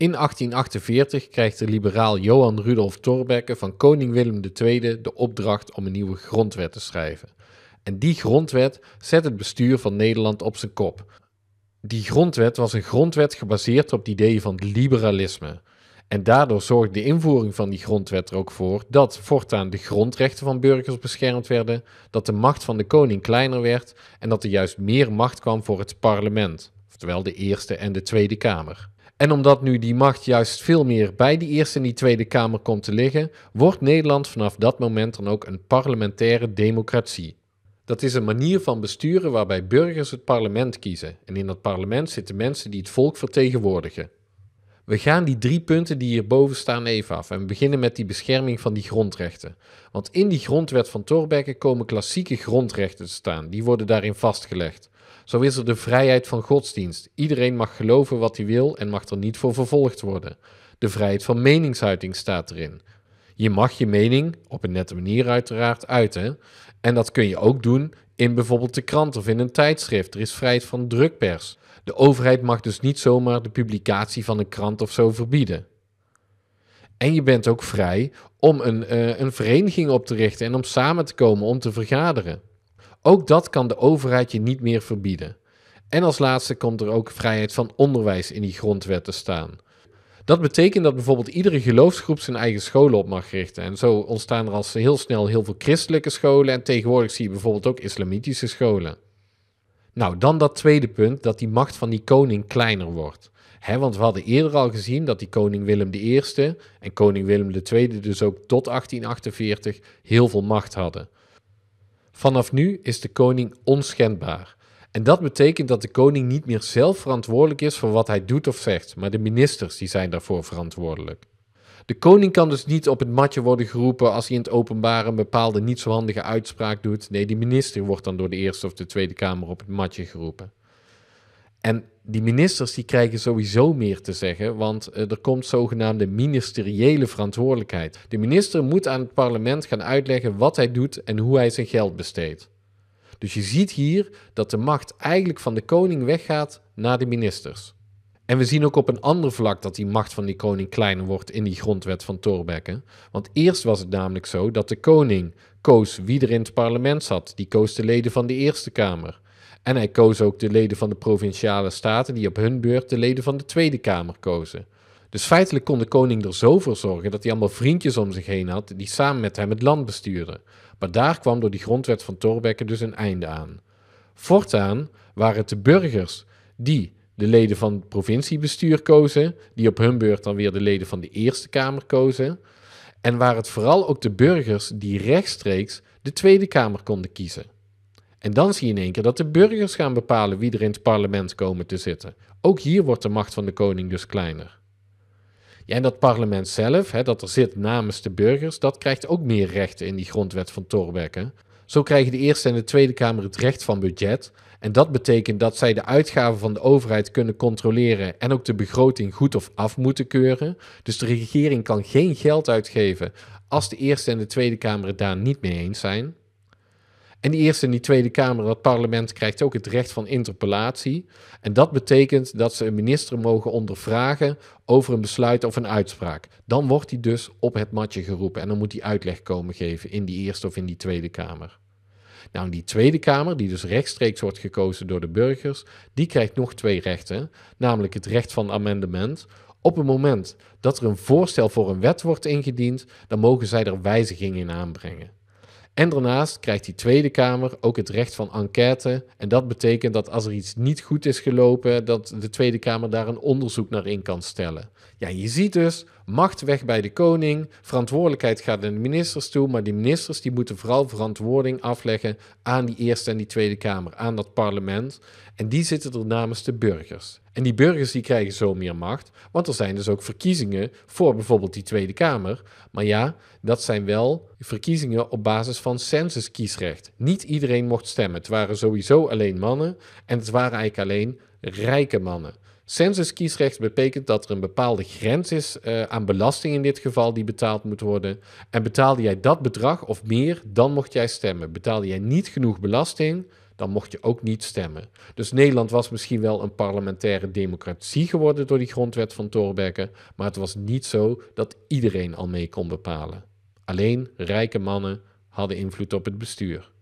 In 1848 krijgt de liberaal Johan Rudolf Thorbecke van koning Willem II de opdracht om een nieuwe grondwet te schrijven. En die grondwet zet het bestuur van Nederland op zijn kop. Die grondwet was een grondwet gebaseerd op het idee van liberalisme. En daardoor zorgde de invoering van die grondwet er ook voor dat voortaan de grondrechten van burgers beschermd werden, dat de macht van de koning kleiner werd en dat er juist meer macht kwam voor het parlement, oftewel de Eerste en de Tweede Kamer. En omdat nu die macht juist veel meer bij die Eerste en die Tweede Kamer komt te liggen, wordt Nederland vanaf dat moment dan ook een parlementaire democratie. Dat is een manier van besturen waarbij burgers het parlement kiezen. En in dat parlement zitten mensen die het volk vertegenwoordigen. We gaan die drie punten die hierboven staan even af en we beginnen met die bescherming van die grondrechten. Want in die grondwet van Thorbecke komen klassieke grondrechten te staan, die worden daarin vastgelegd. Zo is er de vrijheid van godsdienst. Iedereen mag geloven wat hij wil en mag er niet voor vervolgd worden. De vrijheid van meningsuiting staat erin. Je mag je mening, op een nette manier uiteraard, uiten. En dat kun je ook doen in bijvoorbeeld de krant of in een tijdschrift. Er is vrijheid van drukpers. De overheid mag dus niet zomaar de publicatie van een krant of zo verbieden. En je bent ook vrij om een, eh, een vereniging op te richten en om samen te komen om te vergaderen. Ook dat kan de overheid je niet meer verbieden. En als laatste komt er ook vrijheid van onderwijs in die grondwet te staan. Dat betekent dat bijvoorbeeld iedere geloofsgroep zijn eigen scholen op mag richten. En zo ontstaan er al heel snel heel veel christelijke scholen en tegenwoordig zie je bijvoorbeeld ook islamitische scholen. Nou, dan dat tweede punt, dat die macht van die koning kleiner wordt. want we hadden eerder al gezien dat die koning Willem I en koning Willem II dus ook tot 1848 heel veel macht hadden. Vanaf nu is de koning onschendbaar. En dat betekent dat de koning niet meer zelf verantwoordelijk is voor wat hij doet of zegt, maar de ministers die zijn daarvoor verantwoordelijk. De koning kan dus niet op het matje worden geroepen als hij in het openbaar een bepaalde niet zo handige uitspraak doet. Nee, die minister wordt dan door de Eerste of de Tweede Kamer op het matje geroepen. En die ministers die krijgen sowieso meer te zeggen, want eh, er komt zogenaamde ministeriële verantwoordelijkheid. De minister moet aan het parlement gaan uitleggen wat hij doet en hoe hij zijn geld besteedt. Dus je ziet hier dat de macht eigenlijk van de koning weggaat naar de ministers. En we zien ook op een ander vlak dat die macht van die koning kleiner wordt in die grondwet van Thorbecke. Want eerst was het namelijk zo dat de koning koos wie er in het parlement zat. Die koos de leden van de Eerste Kamer. En hij koos ook de leden van de provinciale staten, die op hun beurt de leden van de Tweede Kamer kozen. Dus feitelijk kon de koning er zo voor zorgen dat hij allemaal vriendjes om zich heen had die samen met hem het land bestuurden. Maar daar kwam door die grondwet van Thorbecke dus een einde aan. Voortaan waren het de burgers die de leden van het provinciebestuur kozen, die op hun beurt dan weer de leden van de Eerste Kamer kozen. En waren het vooral ook de burgers die rechtstreeks de Tweede Kamer konden kiezen. En dan zie je in één keer dat de burgers gaan bepalen wie er in het parlement komen te zitten. Ook hier wordt de macht van de koning dus kleiner. Ja, en dat parlement zelf, hè, dat er zit namens de burgers, dat krijgt ook meer rechten in die grondwet van Torbekke. Zo krijgen de Eerste en de Tweede Kamer het recht van budget. En dat betekent dat zij de uitgaven van de overheid kunnen controleren en ook de begroting goed of af moeten keuren. Dus de regering kan geen geld uitgeven als de Eerste en de Tweede Kamer het daar niet mee eens zijn. En die Eerste en die Tweede Kamer, dat parlement, krijgt ook het recht van interpellatie. En dat betekent dat ze een minister mogen ondervragen over een besluit of een uitspraak. Dan wordt hij dus op het matje geroepen en dan moet hij uitleg komen geven in die Eerste of in die Tweede Kamer. Nou, in die Tweede Kamer, die dus rechtstreeks wordt gekozen door de burgers, die krijgt nog twee rechten, namelijk het recht van amendement. Op het moment dat er een voorstel voor een wet wordt ingediend, dan mogen zij er wijzigingen in aanbrengen. En daarnaast krijgt die Tweede Kamer ook het recht van enquête. En dat betekent dat als er iets niet goed is gelopen, dat de Tweede Kamer daar een onderzoek naar in kan stellen. Ja, je ziet dus, macht weg bij de koning, verantwoordelijkheid gaat naar de ministers toe, maar die ministers die moeten vooral verantwoording afleggen aan die Eerste en die Tweede Kamer, aan dat parlement. En die zitten er namens de burgers. En die burgers die krijgen zo meer macht, want er zijn dus ook verkiezingen voor bijvoorbeeld die Tweede Kamer. Maar ja, dat zijn wel verkiezingen op basis van censuskiesrecht. Niet iedereen mocht stemmen. Het waren sowieso alleen mannen en het waren eigenlijk alleen rijke mannen. Censuskiesrecht betekent dat er een bepaalde grens is eh, aan belasting in dit geval die betaald moet worden. En betaalde jij dat bedrag of meer, dan mocht jij stemmen. Betaalde jij niet genoeg belasting, dan mocht je ook niet stemmen. Dus Nederland was misschien wel een parlementaire democratie geworden door die grondwet van Thorbecke, maar het was niet zo dat iedereen al mee kon bepalen. Alleen rijke mannen hadden invloed op het bestuur.